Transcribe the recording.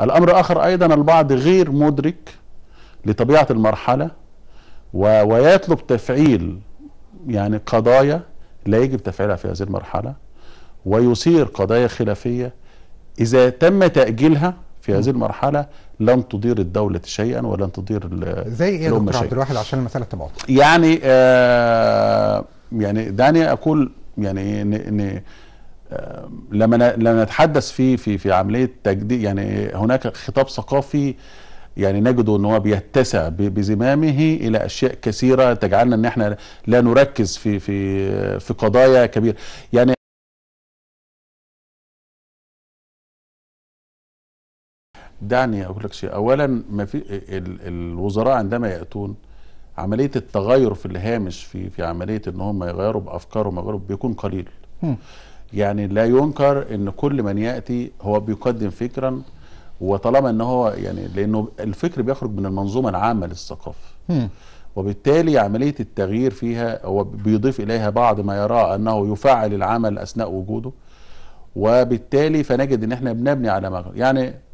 الأمر آخر أيضا البعض غير مدرك لطبيعة المرحلة و... ويطلب تفعيل يعني قضايا لا يجب تفعيلها في هذه المرحلة ويثير قضايا خلافية إذا تم تأجيلها في هذه المرحلة لن تدير الدولة شيئا ولن تدير زي ايه دكتور عبد الواحد عشان المسألة تبعض يعني آه يعني دعني أقول يعني لما لما نتحدث في في في عمليه تجديد يعني هناك خطاب ثقافي يعني نجد ان هو بيتسع بزمامه الى اشياء كثيره تجعلنا ان احنا لا نركز في في في قضايا كبيره يعني دعني اقول لك شيء اولا ما في الوزراء عندما ياتون عمليه التغير في الهامش في في عمليه ان هم يغيروا بافكارهم يغيروا بيكون قليل يعني لا ينكر ان كل من ياتي هو بيقدم فكرا وطالما ان هو يعني لانه الفكر بيخرج من المنظومه العامه للثقافه وبالتالي عمليه التغيير فيها هو بيضيف اليها بعض ما يراه انه يفعل العمل اثناء وجوده وبالتالي فنجد ان احنا بنبني على مغرب يعني